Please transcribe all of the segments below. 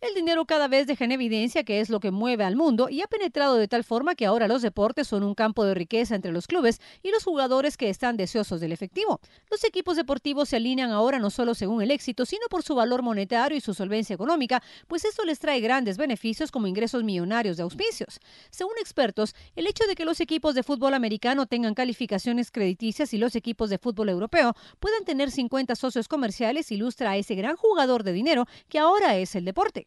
El dinero cada vez deja en evidencia que es lo que mueve al mundo y ha penetrado de tal forma que ahora los deportes son un campo de riqueza entre los clubes y los jugadores que están deseosos del efectivo. Los equipos deportivos se alinean ahora no solo según el éxito, sino por su valor monetario y su solvencia económica, pues esto les trae grandes beneficios como ingresos millonarios de auspicios. Según expertos, el hecho de que los equipos de fútbol americano tengan calificaciones crediticias y los equipos de fútbol europeo puedan tener 50 socios comerciales ilustra a ese gran jugador de dinero que ahora es el deporte.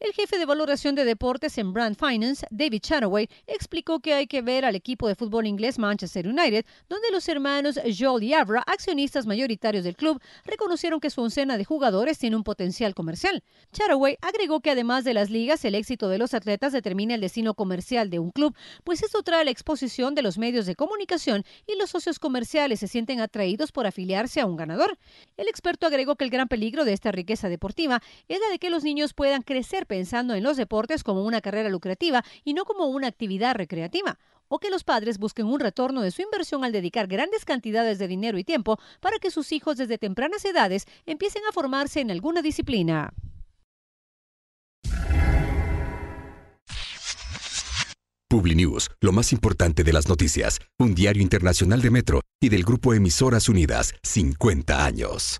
El jefe de valoración de deportes en Brand Finance, David Charaway, explicó que hay que ver al equipo de fútbol inglés Manchester United, donde los hermanos Joel y Avra, accionistas mayoritarios del club, reconocieron que su oncena de jugadores tiene un potencial comercial. Charaway agregó que además de las ligas, el éxito de los atletas determina el destino comercial de un club, pues esto trae la exposición de los medios de comunicación y los socios comerciales se sienten atraídos por afiliarse a un ganador. El experto agregó que el gran peligro de esta riqueza deportiva es la de que los niños puedan crecer pensando en los deportes como una carrera lucrativa y no como una actividad recreativa o que los padres busquen un retorno de su inversión al dedicar grandes cantidades de dinero y tiempo para que sus hijos desde tempranas edades empiecen a formarse en alguna disciplina. PubliNews, lo más importante de las noticias, un diario internacional de Metro y del grupo Emisoras Unidas, 50 años.